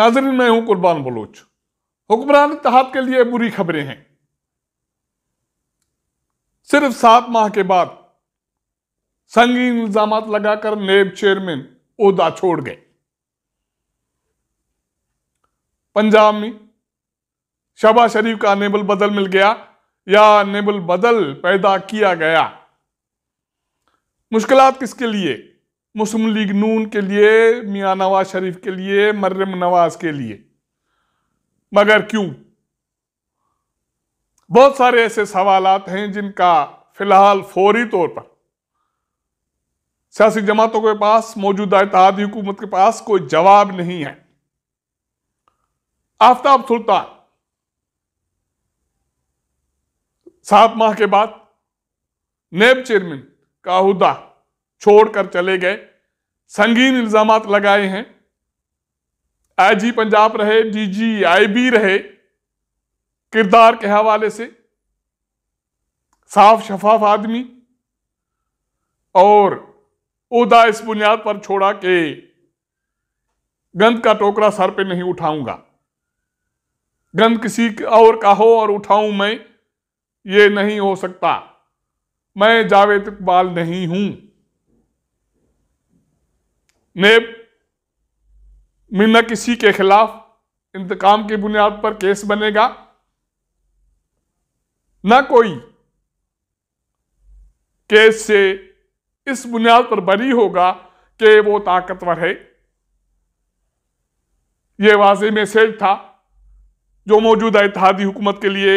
नाजरीन मैं हूं कुर्बान बलोच हुक्मरान इतिहाद के लिए बुरी खबरें हैं सिर्फ सात माह के बाद संगीन इल्जाम लगाकर नेब चेयरमैन उहदा छोड़ गए पंजाब में शबा शरीफ का नेबल बदल मिल गया या नेबल बदल पैदा किया गया मुश्किलात किसके लिए मुस्लिम लीग नून के लिए मियाँ नवाज शरीफ के लिए मर्रम नवाज के लिए मगर क्यों बहुत सारे ऐसे सवाल हैं जिनका फिलहाल फौरी तौर पर सियासी जमातों के पास मौजूदा इतिहादी हुकूमत के पास कोई जवाब नहीं है आफ्ताब सुल्तान सात माह के बाद नेब चेयरमैन का अहदा छोड़कर चले गए संगीन इल्जाम लगाए हैं आईजी पंजाब रहे बी रहे किरदार के हवाले से साफ शफाफ आदमी और उदा इस बुनियाद पर छोड़ा के गंद का टोकरा सर पे नहीं उठाऊंगा गंद किसी और का हो और उठाऊं मैं ये नहीं हो सकता मैं जावेद इकबाल नहीं हूं में न किसी के खिलाफ इंतकाम की बुनियाद पर केस बनेगा न कोई केस से इस बुनियाद पर बरी होगा कि वो ताकतवर है यह वाजे मैसेज था जो मौजूदा इतिहादी हुकूमत के लिए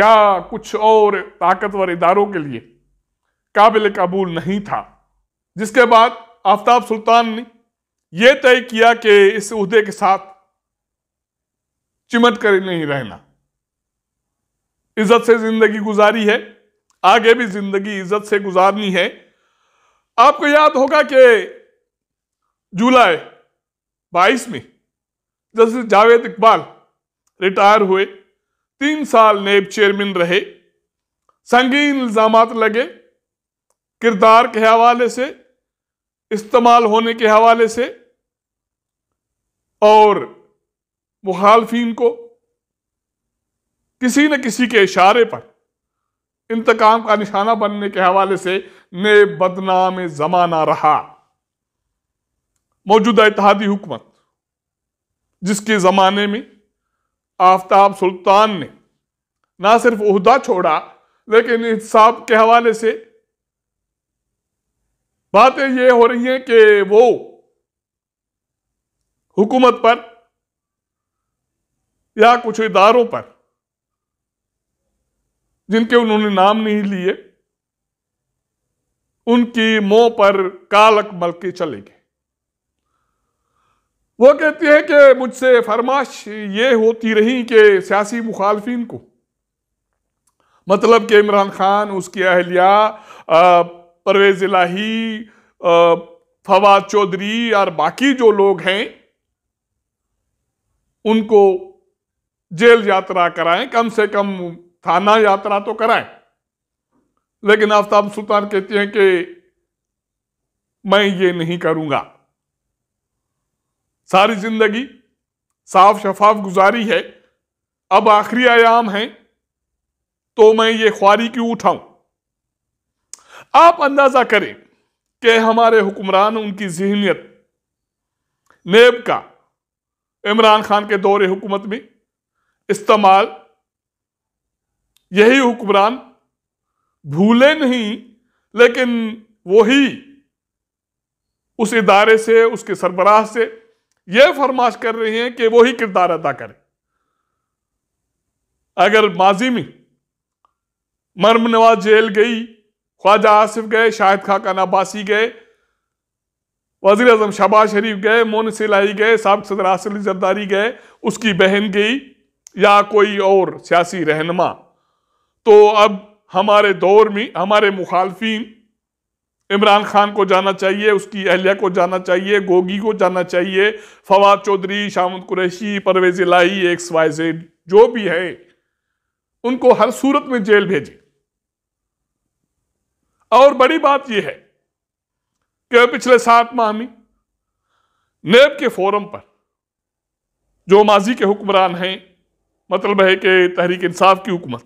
या कुछ और ताकतवर इदारों के लिए काबिल कबूल नहीं था जिसके बाद आफ्ताब सुल्तान ने यह तय किया कि इस उहदे के साथ चिमट कर नहीं रहना इज्जत से जिंदगी गुजारी है आगे भी जिंदगी इज्जत से गुजारनी है आपको याद होगा कि जुलाई बाईस में जस्टिस जावेद इकबाल रिटायर हुए तीन साल नेब चेयरमैन रहे संगीन इल्जाम लगे किरदार के हवाले से इस्तेमाल होने के हवाले से और मुखालफी को किसी न किसी के इशारे पर इंतकाम का निशाना बनने के हवाले से नए बदनाम जमाना रहा मौजूदा इतिहादी हुकूमत जिसके ज़माने में आफ्ताब सुल्तान ने ना सिर्फ उहदा छोड़ा लेकिन इंसाफ के हवाले से बातें ये हो रही हैं कि वो हुकूमत पर या कुछ इदारों पर जिनके उन्होंने नाम नहीं लिए उनकी मोह पर कालक मल के चले गए वो कहती है कि मुझसे फरमाश ये होती रही कि सियासी मुखालफी को मतलब कि इमरान खान उसकी अहलिया परवेज इलाही फवाद चौधरी और बाकी जो लोग हैं उनको जेल यात्रा कराएं कम से कम थाना यात्रा तो कराएं लेकिन आफ्ताब सुल्तान कहते हैं कि मैं ये नहीं करूंगा सारी जिंदगी साफ शफाफ गुजारी है अब आखिरी आयाम है तो मैं ये ख्वारी क्यों उठाऊं आप अंदाजा करें कि हमारे हुक्मरान उनकी जहनीत नेब का इमरान खान के दौरे हुकूमत में इस्तेमाल यही हुक्मरान भूले नहीं लेकिन वही उस इदारे से उसके सरबराह से यह फरमाश कर रहे हैं कि वही किरदार अदा करें अगर माजी में मर्म नवाज जेल गई ख्वाजा आसिफ गए शाहिद खाकान अब्बासी गए वजीर अजम शहबाज शरीफ गए मोन सिलाई गए सबक सदर आसिफ जरदारी गए उसकी बहन गई या कोई और सियासी रहनमा तो अब हमारे दौर में हमारे मुखालफी इमरान खान को जाना चाहिए उसकी अहलिया को जाना चाहिए गोगी को जाना चाहिए फवाद चौधरी शामद कुरैशी परवेज लाई एक्स वाई जेड जो भी है उनको हर सूरत में जेल भेजें और बड़ी बात यह है कि पिछले सात माह में नेब के फोरम पर जो माजी के हुक्मरान हैं मतलब है कि तहरीक इंसाफ की हुकूमत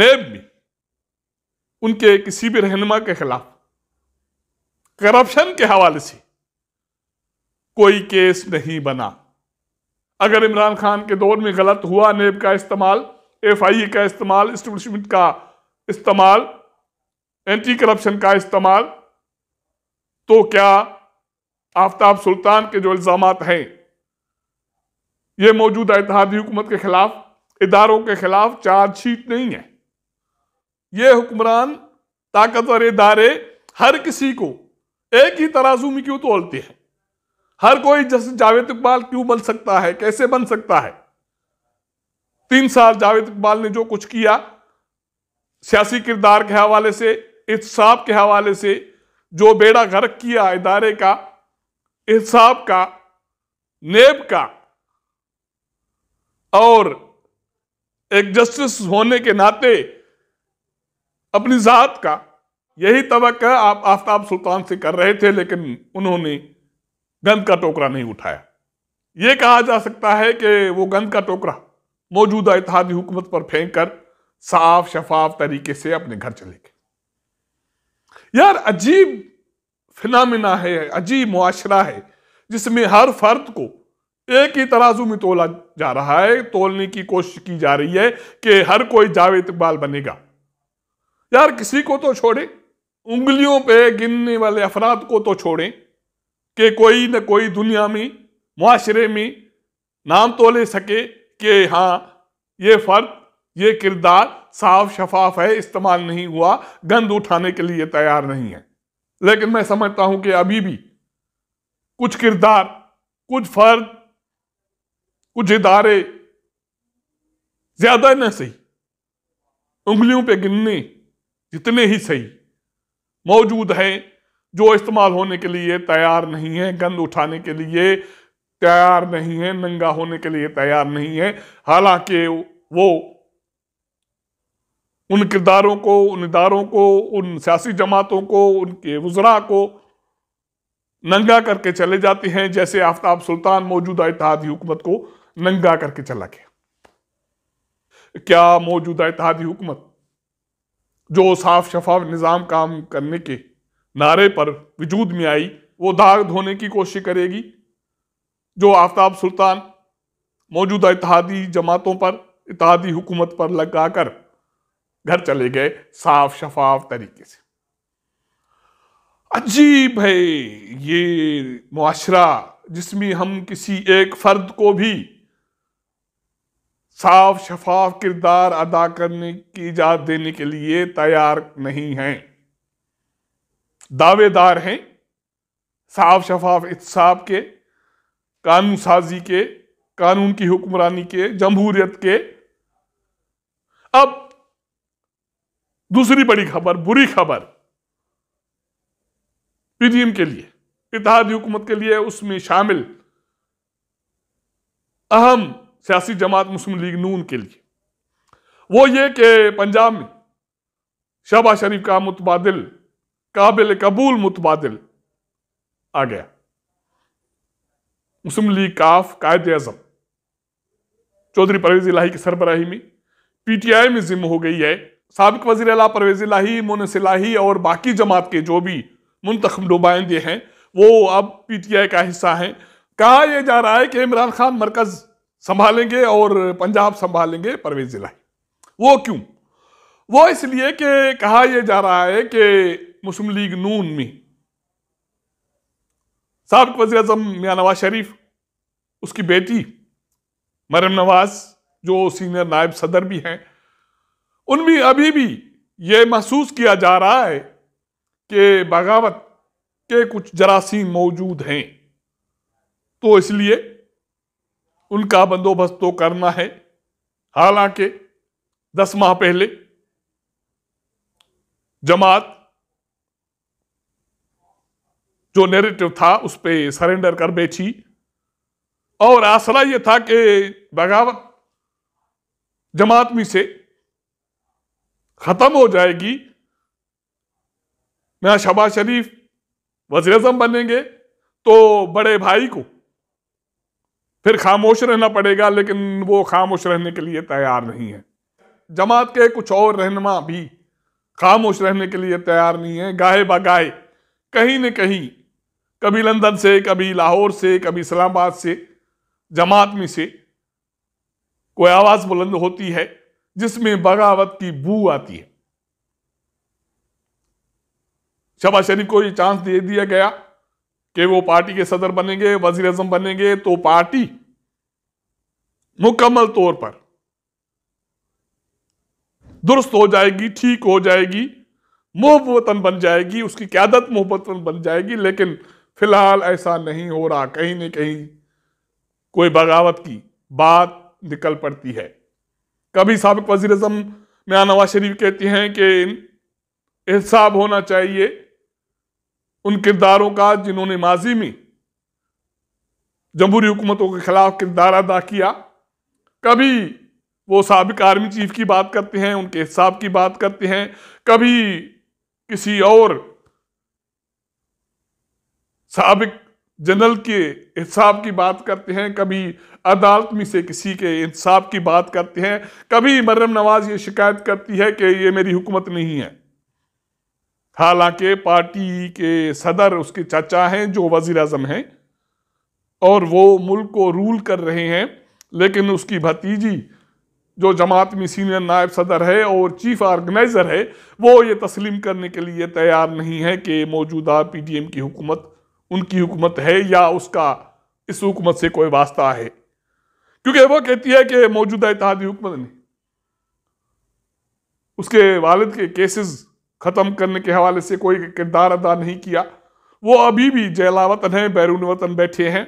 नेब में उनके किसी भी रहनमा के खिलाफ करप्शन के हवाले से कोई केस नहीं बना अगर इमरान खान के दौर में गलत हुआ नेब का इस्तेमाल एफ आई ए का इस्तेमाल इस्टबलिशमेंट का इस्तेमाल एंटी करप्शन का इस्तेमाल तो क्या आफ्ताब सुल्तान के जो इल्ज़ाम हैं ये मौजूदा इतिहादी हुकूमत के खिलाफ इदारों के खिलाफ चार्जशीट नहीं है ये हुक्मरान ताकतवर इदारे हर किसी को एक ही तराजू में क्यों तोलते हैं हर कोई जैसे जावेद इकबाल क्यों बन सकता है कैसे बन सकता है तीन साल जावेद इकबाल ने जो कुछ किया सियासी किरदार के हवाले से हिसाब के हवाले से जो बेड़ा गर्क किया इदारे का हिसाब का नेब का और एक जस्टिस होने के नाते अपनी ज़ात का यही तबक आप आफ्ताब सुल्तान से कर रहे थे लेकिन उन्होंने गंद का टोकरा नहीं उठाया ये कहा जा सकता है कि वो गंद का टोकरा मौजूदा इतिहादी हुकूमत पर फेंक कर साफ शफाफ तरीके से अपने घर चले गए यार अजीब फिनामिना है अजीब मुआशरा है जिसमें हर फर्द को एक ही तराजू में तोला जा रहा है तोलने की कोशिश की जा रही है कि हर कोई जावेद इकबाल बनेगा यार किसी को तो छोड़े उंगलियों पे गिनने वाले अफराद को तो छोड़ें कि कोई ना कोई दुनिया में माशरे में नाम तो ले सके कि हाँ ये फ़र्द ये किरदार साफ शफाफ है इस्तेमाल नहीं हुआ गंद उठाने के लिए तैयार नहीं है लेकिन मैं समझता हूं कि अभी भी कुछ किरदार कुछ फर्द कुछ इदारे ज्यादा न सही उंगलियों पे गिनने जितने ही सही मौजूद हैं जो इस्तेमाल होने के लिए तैयार नहीं है गंद उठाने के लिए तैयार नहीं है नंगा होने के लिए तैयार नहीं है हालांकि वो उन किरदारों को उन इदारों को उन सियासी जमातों को उनके वजरा को नंगा करके चले जाते हैं जैसे आफ्ताब सुल्तान मौजूदा इतिहादी हुकूमत को नंगा करके चला गया क्या मौजूदा इतिहादी हुकूमत जो साफ शफाफ निज़ाम काम करने के नारे पर वजूद में आई वो दाग धोने की कोशिश करेगी जो आफ्ताब सुल्तान मौजूदा इतिहादी जमातों पर इतिहादी हुकूमत पर लगाकर घर चले गए साफ शफाफ तरीके से अजीब है ये मुआशरा जिसमें हम किसी एक फर्द को भी साफ शफाफ किरदार अदा करने की इजाज़त देने के लिए तैयार नहीं हैं दावेदार हैं साफ शफाफ इसाब के कानून साजी के कानून की हुक्मरानी के जमहूरियत के अब दूसरी बड़ी खबर बुरी खबर पीडीएम के लिए इतिहादी हुकूमत के लिए उसमें शामिल अहम सियासी जमात मुस्लिम लीग नून के लिए वो ये कि पंजाब में शहबाज शरीफ का मुतबादल काबिल कबूल मुतबाद आ गया मुस्लिम लीग काफ कायद अजम चौधरी परवेज इलाही की सरबराही में पीटीआई में जिम्म हो गई है सबक वजीर अला परवेज लाही मुन सिलाही और बाकी जमात के जो भी मुंतखब नुमाइंदे हैं वो अब पी टी आई का हिस्सा हैं कहा यह जा रहा है कि इमरान खान मरकज संभालेंगे और पंजाब संभालेंगे परवेज लाही वो क्यों वो इसलिए कि कहा यह जा रहा है कि मुस्लिम लीग नून में सबक वजी अजम मियाँ नवाज शरीफ उसकी बेटी मरम नवाज जो सीनियर नायब सदर भी हैं उनमें अभी भी ये महसूस किया जा रहा है कि बगावत के कुछ जरासीम मौजूद हैं तो इसलिए उनका बंदोबस्त तो करना है हालांकि दस माह पहले जमात जो नेरेटिव था उस पर सरेंडर कर बैठी और आसरा यह था कि बगावत जमात में से खत्म हो जाएगी मैं शबाज शरीफ वजीर अजम बनेंगे तो बड़े भाई को फिर खामोश रहना पड़ेगा लेकिन वो खामोश रहने के लिए तैयार नहीं है जमात के कुछ और रहनमा भी खामोश रहने के लिए तैयार नहीं है गाहे गाय कहीं न कहीं कभी लंदन से कभी लाहौर से कभी इस्लामाबाद से जमात में से कोई आवाज़ बुलंद होती है जिसमें बगावत की बू आती है शबाज शरीफ को ये चांस दे दिया गया कि वो पार्टी के सदर बनेंगे वजीर अजम बनेंगे तो पार्टी मुकम्मल तौर पर दुरुस्त हो जाएगी ठीक हो जाएगी मोहब्बतन बन जाएगी उसकी क्यादत मोहब्बतन बन जाएगी लेकिन फिलहाल ऐसा नहीं हो रहा कहीं न कहीं कोई बगावत की बात निकल पड़ती है कभी सबक वजी अजम मियाँ नवाज शरीफ कहती हैं कि एहसाब होना चाहिए उन किरदारों का जिन्होंने माजी में जमहूरी हुकूमतों के खिलाफ किरदार अदा किया कभी वो सबक आर्मी चीफ की बात करते हैं उनके हिसाब की बात करते हैं कभी किसी और सबक जनरल के इंसाफ की बात करते हैं कभी अदालत में से किसी के इंसाफ की बात करते हैं कभी मर्रम नवाज ये शिकायत करती है कि ये मेरी हुकूमत नहीं है हालांकि पार्टी के सदर उसके चाचा हैं जो वजीर अजम हैं और वो मुल्क को रूल कर रहे हैं लेकिन उसकी भतीजी जो जमात में सीनियर नायब सदर है और चीफ ऑर्गेनाइज़र है वो ये तस्लीम करने के लिए तैयार नहीं है कि मौजूदा पीडीएम की हुकूमत उनकी हुकूमत है या उसका इस हुकूमत से कोई वास्ता है क्योंकि वो कहती है कि मौजूदा इतिहादी हुकूमत ने उसके वालिद के केसेस ख़त्म करने के हवाले से कोई किरदार अदा नहीं किया वो अभी भी जैला वतन है बैरून वतन बैठे हैं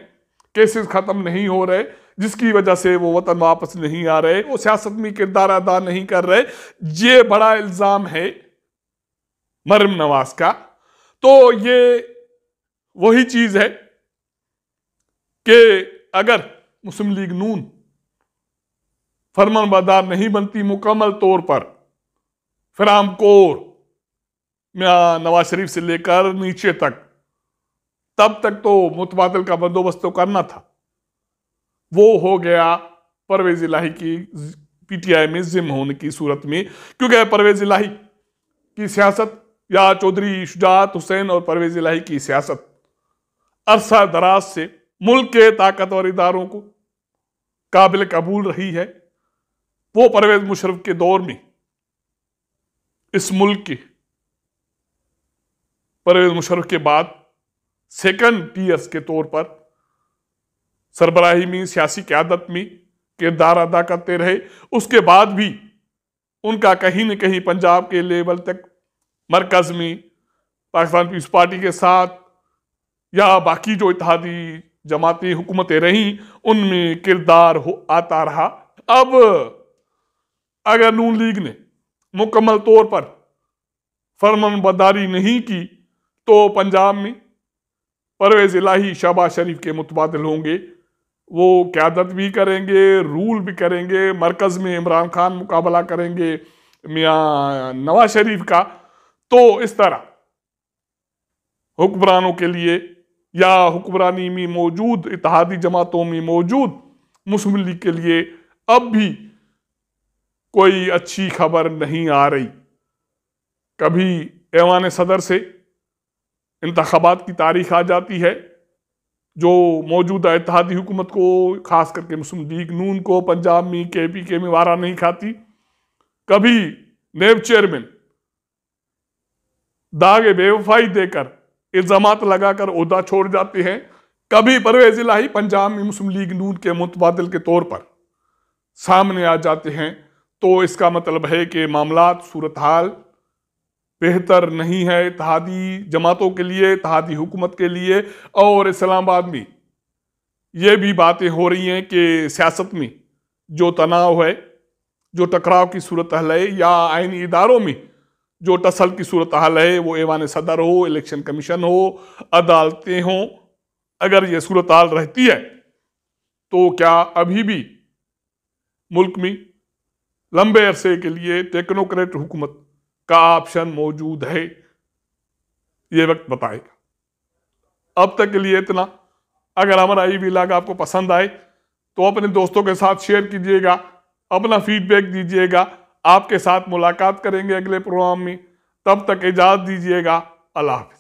केसेस ख़त्म नहीं हो रहे जिसकी वजह से वो वतन वापस नहीं आ रहे वो सियासत में किरदार अदा नहीं कर रहे ये बड़ा इल्ज़ाम है मरम नवाज का तो ये वही चीज है कि अगर मुस्लिम लीग नून फरमान बदार नहीं बनती मुकम्मल तौर पर फिर आमकोर नवाज शरीफ से लेकर नीचे तक तब तक तो मुतबादल का बंदोबस्त तो करना था वो हो गया परवेज इलाही की पीटीआई में जिम होने की सूरत में क्योंकि परवेज इलाही की सियासत या चौधरी शुजात हुसैन और परवेज इलाही की सियासत अरसा दराज से मुल्क के ताकतवर इदारों को काबिल कबूल रही है वो परवेज मुशरफ के दौर में इस मुल्क के परवेज मुशरफ के बाद सेकंड पीएस के तौर पर सरबराही में सियासी क्यादत में किरदार अदा करते रहे उसके बाद भी उनका कहीं न कहीं पंजाब के लेवल तक मरकज में पाकिस्तान पीपल्स पार्टी के साथ या बाकी जो इतिहादी जमाती हुकूमतें रहीं उनमें किरदार हो आता रहा अब अगर नून लीग ने मुकम्मल तौर पर फरमन बदारी नहीं की तो पंजाब में परवेज इलाही शहबाज शरीफ के मुतबादल होंगे वो क्यादत भी करेंगे रूल भी करेंगे मरकज़ में इमरान खान मुकाबला करेंगे मियाँ नवाज शरीफ का तो इस तरह हुक्मरानों के लिए या हुक्मरानी में मौजूद इतिहादी जमातों में मौजूद मुस्लिम लीग के लिए अब भी कोई अच्छी खबर नहीं आ रही कभी ऐवान सदर से इंतबात की तारीख आ जाती है जो मौजूदा इतिहादी हुकूमत को खास करके मुस्लिम लीग नून को पंजाब में के पी के में वारा नहीं खाती कभी नेब चेयरमैन दागे बेवफाई देकर इल्जाम लगाकर उदा छोड़ जाते हैं कभी परवेज इलाही पंजाब में मुस्लिम लीग नून के मुतबाद के तौर पर सामने आ जाते हैं तो इसका मतलब है कि मामला सूरत हाल बेहतर नहीं है इतिहादी जमातों के लिए इतिहादी हुकूमत के लिए और इस्लामाबाद में ये भी बातें हो रही हैं कि सियासत में जो तनाव है जो टकराव की सूरत है या आइनी इदारों में जो टसल की सूरत हाल है वो ऐवान सदर हो इलेक्शन कमीशन हो अदालतें हों अगर ये सूरत हाल रहती है तो क्या अभी भी मुल्क में लंबे अरसे के लिए टेक्नोक्रेट हुकूमत का ऑप्शन मौजूद है ये वक्त बताएगा अब तक के लिए इतना अगर हमारा ये व्लाग आपको पसंद आए तो अपने दोस्तों के साथ शेयर कीजिएगा अपना फीडबैक दीजिएगा आपके साथ मुलाकात करेंगे अगले प्रोग्राम में तब तक इजाज़त दीजिएगा अल्लाह हाफि